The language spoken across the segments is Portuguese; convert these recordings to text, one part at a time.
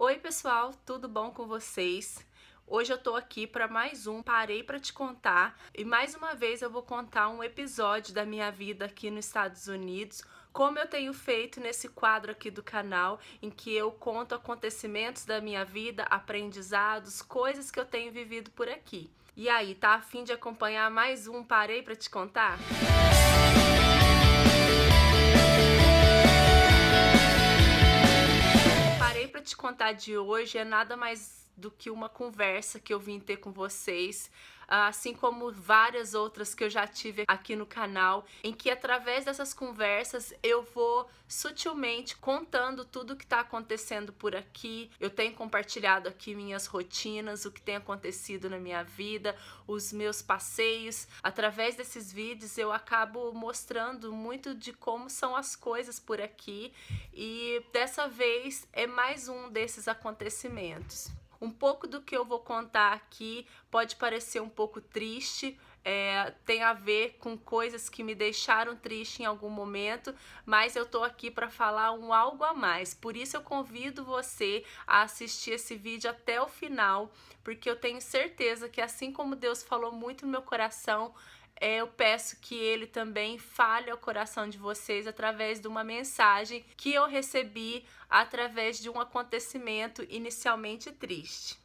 Oi, pessoal, tudo bom com vocês? Hoje eu tô aqui para mais um Parei para te contar e mais uma vez eu vou contar um episódio da minha vida aqui nos Estados Unidos, como eu tenho feito nesse quadro aqui do canal, em que eu conto acontecimentos da minha vida, aprendizados, coisas que eu tenho vivido por aqui. E aí, tá afim de acompanhar mais um Parei para te contar? Música te contar de hoje é nada mais do que uma conversa que eu vim ter com vocês assim como várias outras que eu já tive aqui no canal, em que através dessas conversas eu vou sutilmente contando tudo o que está acontecendo por aqui. Eu tenho compartilhado aqui minhas rotinas, o que tem acontecido na minha vida, os meus passeios. Através desses vídeos eu acabo mostrando muito de como são as coisas por aqui e dessa vez é mais um desses acontecimentos. Um pouco do que eu vou contar aqui pode parecer um pouco triste, é, tem a ver com coisas que me deixaram triste em algum momento, mas eu tô aqui para falar um algo a mais. Por isso eu convido você a assistir esse vídeo até o final, porque eu tenho certeza que assim como Deus falou muito no meu coração, é, eu peço que ele também fale ao coração de vocês através de uma mensagem que eu recebi através de um acontecimento inicialmente triste.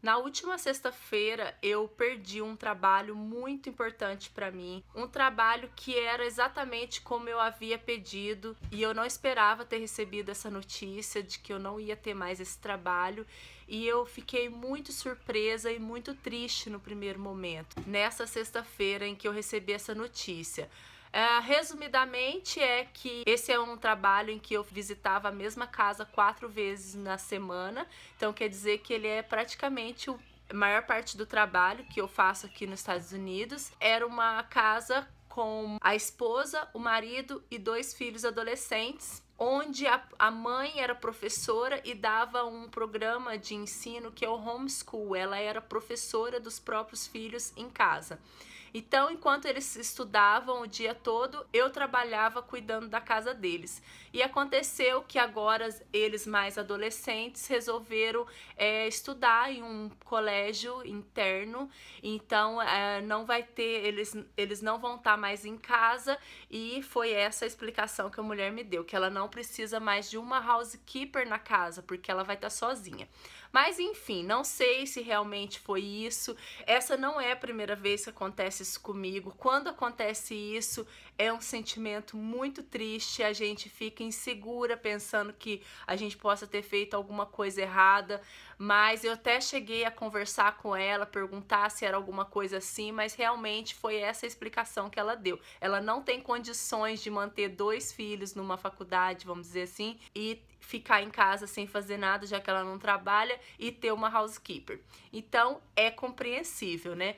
Na última sexta-feira eu perdi um trabalho muito importante para mim, um trabalho que era exatamente como eu havia pedido e eu não esperava ter recebido essa notícia de que eu não ia ter mais esse trabalho e eu fiquei muito surpresa e muito triste no primeiro momento, nessa sexta-feira em que eu recebi essa notícia. Uh, resumidamente, é que esse é um trabalho em que eu visitava a mesma casa quatro vezes na semana, então quer dizer que ele é praticamente o a maior parte do trabalho que eu faço aqui nos Estados Unidos era uma casa com a esposa, o marido e dois filhos adolescentes onde a, a, mãe era professora e dava um programa de ensino que é o homeschool. Ela era professora dos próprios filhos em casa. Então, enquanto eles estudavam o dia todo, eu trabalhava cuidando da casa deles. E aconteceu que agora eles, mais adolescentes, resolveram é, estudar em um colégio interno. Então, é, não vai ter, eles, eles não vão estar tá mais em casa. E foi essa a explicação que a mulher me deu, que ela não precisa mais de uma housekeeper na casa, porque ela vai estar tá sozinha. Mas enfim, não sei se realmente foi isso. Essa não é a primeira vez que acontece isso comigo. Quando acontece isso, é um sentimento muito triste, a gente fica insegura pensando que a gente possa ter feito alguma coisa errada, mas eu até cheguei a conversar com ela, perguntar se era alguma coisa assim, mas realmente foi essa a explicação que ela deu. Ela não tem condições de manter dois filhos numa faculdade, vamos dizer assim, e ficar em casa sem fazer nada, já que ela não trabalha, e ter uma housekeeper. Então, é compreensível, né?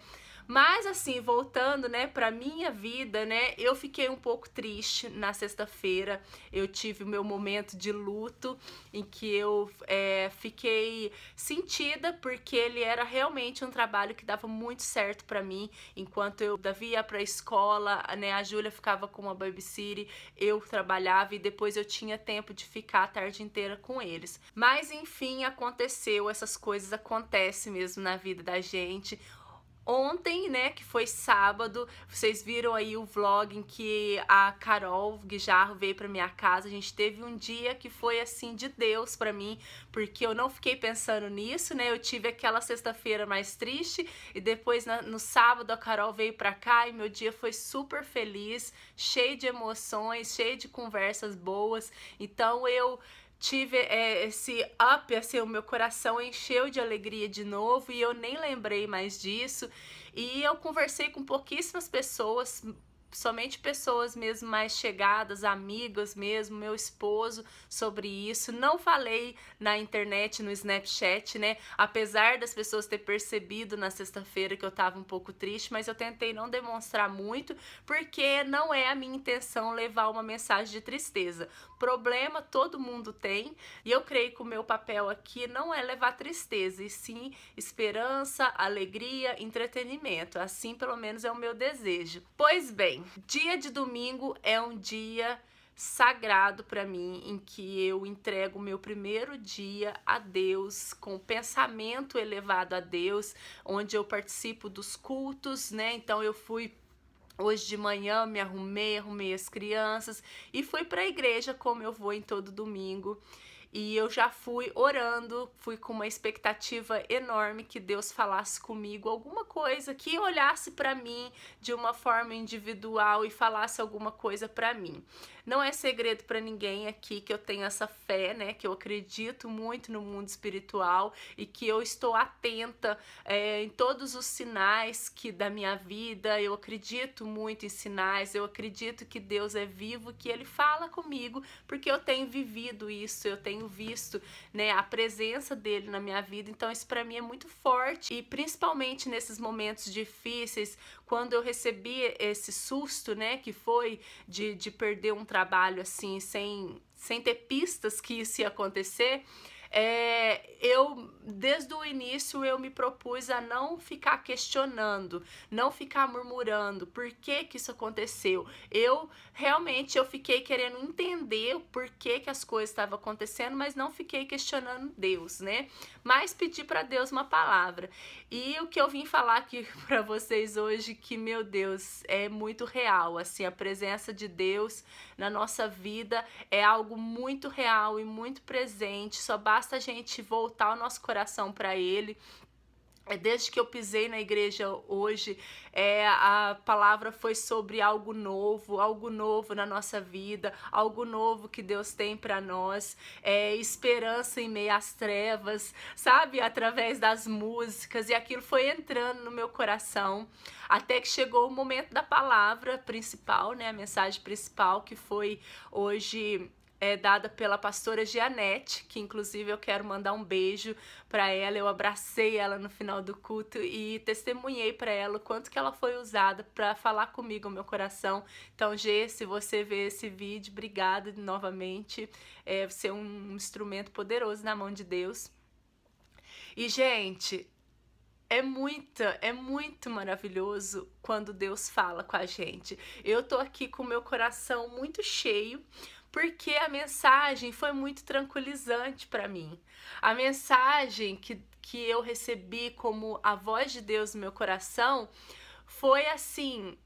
Mas assim, voltando, né, pra minha vida, né, eu fiquei um pouco triste na sexta-feira. Eu tive o meu momento de luto em que eu é, fiquei sentida porque ele era realmente um trabalho que dava muito certo para mim. Enquanto eu ia pra escola, né, a Júlia ficava com uma babysitter, eu trabalhava e depois eu tinha tempo de ficar a tarde inteira com eles. Mas enfim, aconteceu, essas coisas acontecem mesmo na vida da gente ontem, né, que foi sábado, vocês viram aí o vlog em que a Carol Guijarro veio para minha casa. A gente teve um dia que foi assim de Deus para mim, porque eu não fiquei pensando nisso, né? Eu tive aquela sexta-feira mais triste e depois na, no sábado a Carol veio para cá e meu dia foi super feliz, cheio de emoções, cheio de conversas boas. Então eu tive é, esse up, assim, o meu coração encheu de alegria de novo e eu nem lembrei mais disso. E eu conversei com pouquíssimas pessoas, somente pessoas mesmo mais chegadas, amigas mesmo, meu esposo sobre isso. Não falei na internet, no Snapchat, né? Apesar das pessoas ter percebido na sexta-feira que eu tava um pouco triste, mas eu tentei não demonstrar muito, porque não é a minha intenção levar uma mensagem de tristeza. Problema todo mundo tem, e eu creio que o meu papel aqui não é levar tristeza, e sim esperança, alegria, entretenimento. Assim, pelo menos, é o meu desejo. Pois bem, dia de domingo é um dia sagrado para mim em que eu entrego o meu primeiro dia a Deus com pensamento elevado a Deus, onde eu participo dos cultos, né? Então eu fui Hoje de manhã me arrumei, arrumei as crianças e fui para a igreja como eu vou em todo domingo. E eu já fui orando, fui com uma expectativa enorme que Deus falasse comigo alguma coisa, que olhasse para mim de uma forma individual e falasse alguma coisa para mim. Não é segredo para ninguém aqui que eu tenho essa fé, né? Que eu acredito muito no mundo espiritual e que eu estou atenta é, em todos os sinais que da minha vida. Eu acredito muito em sinais. Eu acredito que Deus é vivo, que Ele fala comigo, porque eu tenho vivido isso. Eu tenho tenho visto, né, a presença dele na minha vida. Então isso para mim é muito forte e principalmente nesses momentos difíceis, quando eu recebi esse susto, né, que foi de, de perder um trabalho assim, sem sem ter pistas que isso ia acontecer, é, eu desde o início eu me propus a não ficar questionando, não ficar murmurando por que que isso aconteceu. Eu realmente eu fiquei querendo entender o porquê que as coisas estavam acontecendo, mas não fiquei questionando Deus, né? mas pedir para Deus uma palavra. E o que eu vim falar aqui para vocês hoje, que meu Deus, é muito real, assim, a presença de Deus na nossa vida é algo muito real e muito presente, só basta a gente voltar o nosso coração para ele é, desde que eu pisei na igreja hoje, é, a palavra foi sobre algo novo, algo novo na nossa vida, algo novo que Deus tem para nós, é, esperança em meio às trevas, sabe? Através das músicas, e aquilo foi entrando no meu coração, até que chegou o momento da palavra principal, né? A mensagem principal que foi hoje é dada pela pastora Gianete, que inclusive eu quero mandar um beijo para ela. Eu abracei ela no final do culto e testemunhei para ela o quanto que ela foi usada para falar comigo, meu coração. Então, G, se você vê esse vídeo, obrigada novamente. É, ser é um instrumento poderoso na mão de Deus. E, gente, é muito, é muito maravilhoso quando Deus fala com a gente. Eu tô aqui com meu coração muito cheio, porque a mensagem foi muito tranquilizante para mim. A mensagem que, que eu recebi como a voz de Deus no meu coração foi assim.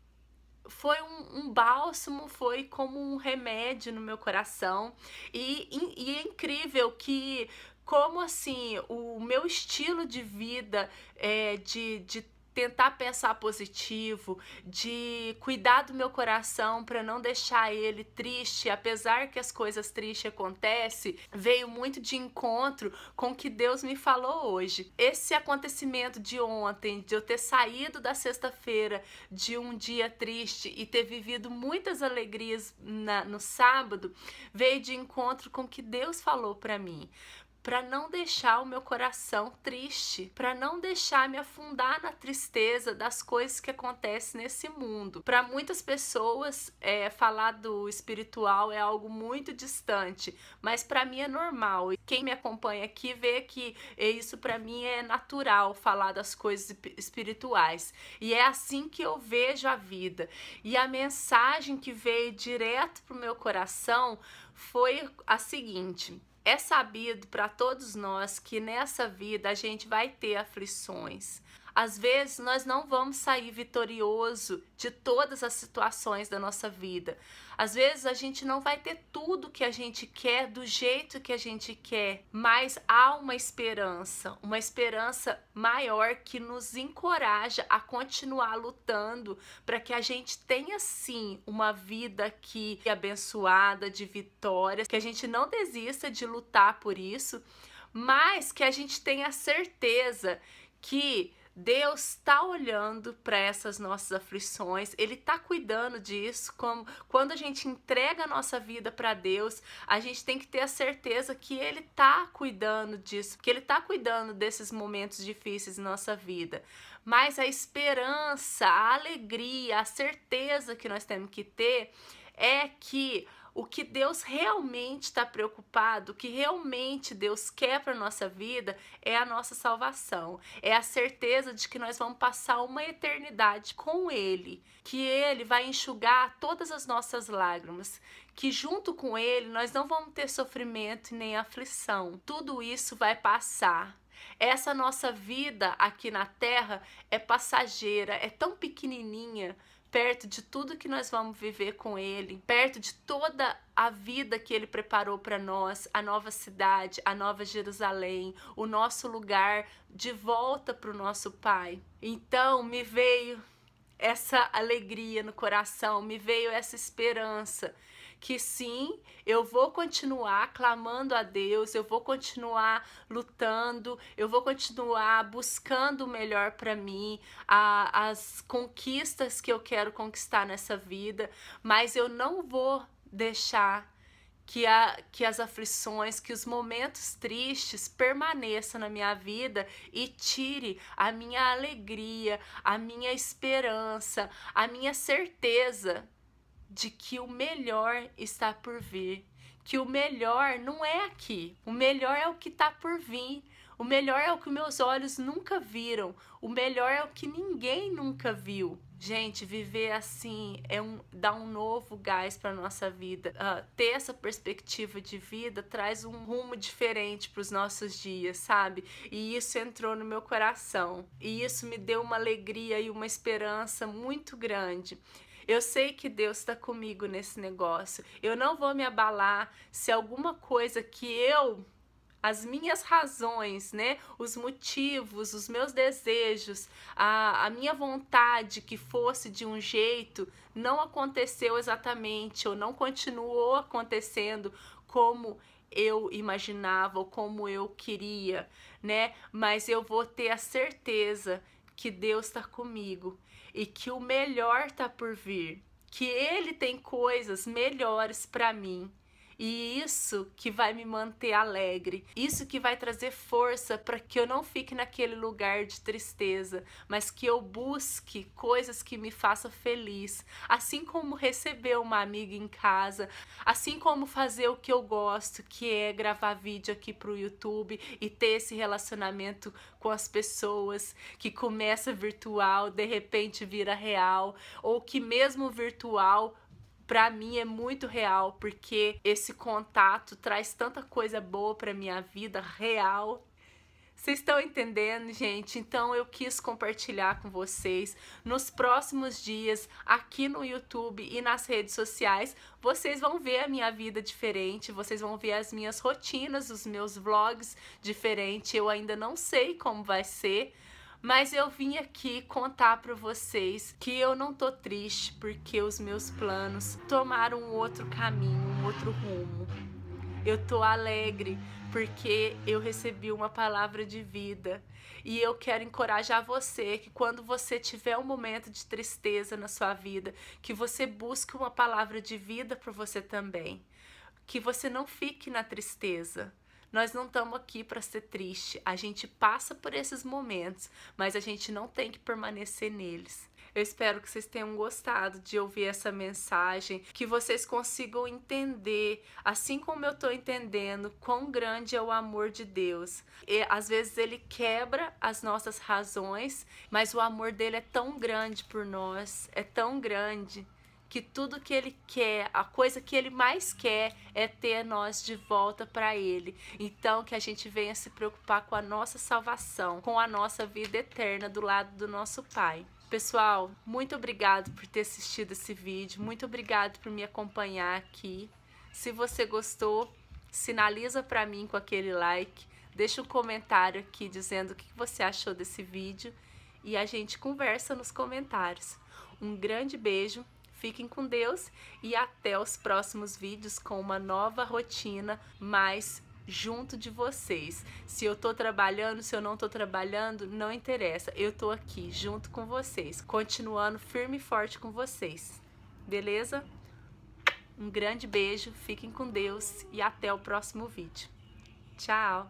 Foi um, um bálsamo, foi como um remédio no meu coração. E, e, é incrível que como assim o meu estilo de vida é, de, de tentar pensar positivo, de cuidar do meu coração para não deixar ele triste, apesar que as coisas tristes acontecem, veio muito de encontro com o que Deus me falou hoje. Esse acontecimento de ontem, de eu ter saído da sexta-feira de um dia triste e ter vivido muitas alegrias na, no sábado, veio de encontro com o que Deus falou para mim para não deixar o meu coração triste, para não deixar me afundar na tristeza das coisas que acontecem nesse mundo. Para muitas pessoas, é, falar do espiritual é algo muito distante, mas para mim é normal. E quem me acompanha aqui vê que é, isso para mim é natural falar das coisas espirituais. E é assim que eu vejo a vida. E a mensagem que veio direto pro meu coração foi a seguinte: é sabido para todos nós que nessa vida a gente vai ter aflições. Às vezes nós não vamos sair vitorioso de todas as situações da nossa vida. Às vezes a gente não vai ter tudo que a gente quer do jeito que a gente quer, mas há uma esperança, uma esperança maior que nos encoraja a continuar lutando para que a gente tenha sim uma vida aqui abençoada de vitórias, que a gente não desista de lutar por isso, mas que a gente tenha certeza que Deus está olhando para essas nossas aflições, Ele está cuidando disso. Como, quando a gente entrega a nossa vida para Deus, a gente tem que ter a certeza que Ele está cuidando disso, que Ele está cuidando desses momentos difíceis na nossa vida. Mas a esperança, a alegria, a certeza que nós temos que ter é que o que Deus realmente está preocupado, o que realmente Deus quer para nossa vida é a nossa salvação, é a certeza de que nós vamos passar uma eternidade com Ele, que Ele vai enxugar todas as nossas lágrimas, que junto com Ele nós não vamos ter sofrimento nem aflição. Tudo isso vai passar. Essa nossa vida aqui na Terra é passageira, é tão pequenininha perto de tudo que nós vamos viver com Ele, perto de toda a vida que Ele preparou para nós, a nova cidade, a nova Jerusalém, o nosso lugar de volta para o nosso Pai. Então me veio essa alegria no coração, me veio essa esperança que sim, eu vou continuar clamando a Deus, eu vou continuar lutando, eu vou continuar buscando o melhor para mim, a, as conquistas que eu quero conquistar nessa vida, mas eu não vou deixar que, a, que as aflições, que os momentos tristes permaneçam na minha vida e tire a minha alegria, a minha esperança, a minha certeza de que o melhor está por vir, que o melhor não é aqui, o melhor é o que está por vir, o melhor é o que meus olhos nunca viram, o melhor é o que ninguém nunca viu. Gente, viver assim é um, dá um novo gás para nossa vida. Uh, ter essa perspectiva de vida traz um rumo diferente para os nossos dias, sabe? E isso entrou no meu coração. E isso me deu uma alegria e uma esperança muito grande. Eu sei que Deus está comigo nesse negócio. Eu não vou me abalar se alguma coisa que eu as minhas razões, né? Os motivos, os meus desejos, a, a minha vontade que fosse de um jeito não aconteceu exatamente ou não continuou acontecendo como eu imaginava ou como eu queria, né? Mas eu vou ter a certeza que Deus está comigo e que o melhor está por vir, que Ele tem coisas melhores para mim e isso que vai me manter alegre, isso que vai trazer força para que eu não fique naquele lugar de tristeza, mas que eu busque coisas que me façam feliz, assim como receber uma amiga em casa, assim como fazer o que eu gosto, que é gravar vídeo aqui para o YouTube e ter esse relacionamento com as pessoas que começa virtual, de repente vira real, ou que mesmo virtual para mim é muito real, porque esse contato traz tanta coisa boa para minha vida real. Vocês estão entendendo, gente? Então eu quis compartilhar com vocês. Nos próximos dias, aqui no YouTube e nas redes sociais, vocês vão ver a minha vida diferente, vocês vão ver as minhas rotinas, os meus vlogs diferente. Eu ainda não sei como vai ser, mas eu vim aqui contar para vocês que eu não tô triste porque os meus planos tomaram um outro caminho, um outro rumo. Eu tô alegre porque eu recebi uma palavra de vida. E eu quero encorajar você que quando você tiver um momento de tristeza na sua vida, que você busque uma palavra de vida para você também. Que você não fique na tristeza. Nós não estamos aqui para ser triste. A gente passa por esses momentos, mas a gente não tem que permanecer neles. Eu espero que vocês tenham gostado de ouvir essa mensagem, que vocês consigam entender, assim como eu estou entendendo, quão grande é o amor de Deus. E, às vezes ele quebra as nossas razões, mas o amor dele é tão grande por nós, é tão grande que tudo que ele quer, a coisa que ele mais quer é ter nós de volta para ele. Então que a gente venha se preocupar com a nossa salvação, com a nossa vida eterna do lado do nosso Pai. Pessoal, muito obrigado por ter assistido esse vídeo, muito obrigado por me acompanhar aqui. Se você gostou, sinaliza para mim com aquele like, deixa um comentário aqui dizendo o que você achou desse vídeo e a gente conversa nos comentários. Um grande beijo Fiquem com Deus e até os próximos vídeos com uma nova rotina mais junto de vocês. Se eu tô trabalhando, se eu não tô trabalhando, não interessa. Eu tô aqui junto com vocês, continuando firme e forte com vocês. Beleza? Um grande beijo, fiquem com Deus e até o próximo vídeo. Tchau!